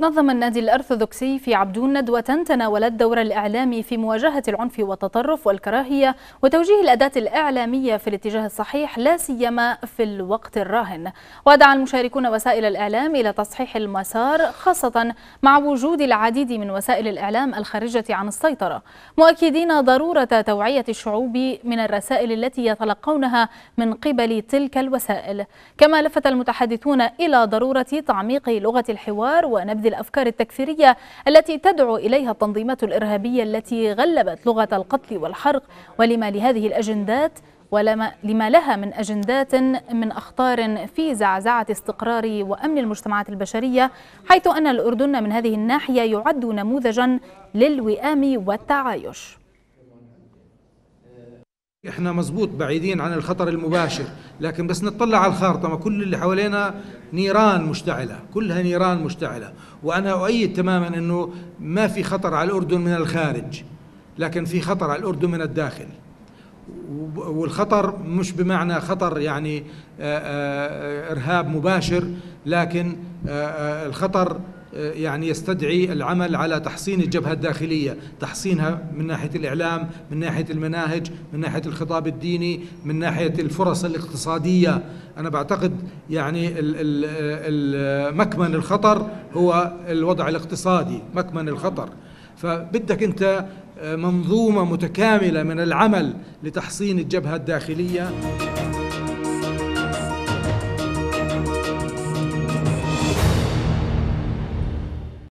نظم النادي الأرثوذكسي في عبدون ندوة تناولت دور الإعلام في مواجهة العنف والتطرف والكراهية وتوجيه الأداة الإعلامية في الاتجاه الصحيح لا سيما في الوقت الراهن ودعا المشاركون وسائل الإعلام إلى تصحيح المسار خاصة مع وجود العديد من وسائل الإعلام الخارجة عن السيطرة مؤكدين ضرورة توعية الشعوب من الرسائل التي يتلقونها من قبل تلك الوسائل كما لفت المتحدثون إلى ضرورة تعميق لغة الحوار ونبذ الأفكار التكفيرية التي تدعو إليها التنظيمات الإرهابية التي غلبت لغة القتل والحرق ولما لهذه الأجندات ولما لما لها من أجندات من أخطار في زعزعة استقرار وأمن المجتمعات البشرية حيث أن الأردن من هذه الناحية يعد نموذجا للوئام والتعايش احنا مزبوط بعيدين عن الخطر المباشر لكن بس نطلع على الخارطة ما كل اللي حوالينا نيران مشتعلة كلها نيران مشتعلة وأنا أؤيد تماما أنه ما في خطر على الأردن من الخارج لكن في خطر على الأردن من الداخل والخطر مش بمعنى خطر يعني آه، آه، إرهاب مباشر لكن آه، الخطر آه، يعني يستدعي العمل على تحصين الجبهة الداخلية تحصينها من ناحية الإعلام من ناحية المناهج من ناحية الخطاب الديني من ناحية الفرص الاقتصادية أنا بعتقد يعني مكمن الخطر هو الوضع الاقتصادي مكمن الخطر فبدك أنت آه، منظومة متكاملة من العمل لتحصين الجبهة الداخلية